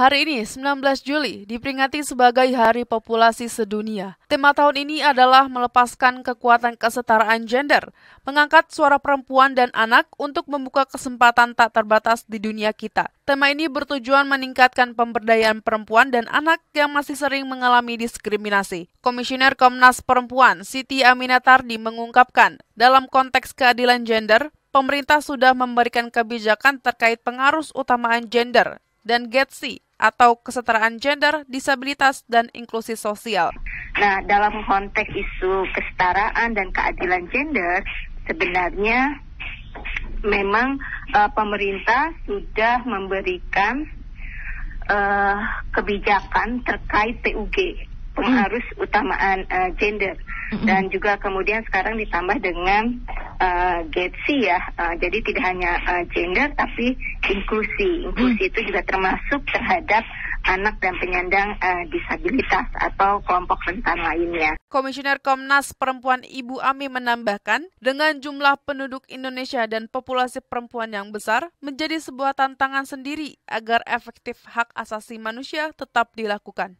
Hari ini, 19 Juli, diperingati sebagai Hari Populasi Sedunia. Tema tahun ini adalah melepaskan kekuatan kesetaraan gender, mengangkat suara perempuan dan anak untuk membuka kesempatan tak terbatas di dunia kita. Tema ini bertujuan meningkatkan pemberdayaan perempuan dan anak yang masih sering mengalami diskriminasi. Komisioner Komnas Perempuan, Siti Aminatardi mengungkapkan, dalam konteks keadilan gender, pemerintah sudah memberikan kebijakan terkait pengaruh utamaan gender dan GETSI atau kesetaraan gender, disabilitas, dan inklusi sosial. Nah, dalam konteks isu kesetaraan dan keadilan gender, sebenarnya memang uh, pemerintah sudah memberikan uh, kebijakan terkait PUG, mm-hmm. pengarus utamaan uh, gender, mm-hmm. dan juga kemudian sekarang ditambah dengan uh, Getsi ya. Uh, jadi tidak hanya uh, gender tapi inklusi. Inklusi hmm. itu juga termasuk terhadap anak dan penyandang uh, disabilitas atau kelompok rentan lainnya. Komisioner Komnas Perempuan Ibu Ami menambahkan, dengan jumlah penduduk Indonesia dan populasi perempuan yang besar, menjadi sebuah tantangan sendiri agar efektif hak asasi manusia tetap dilakukan.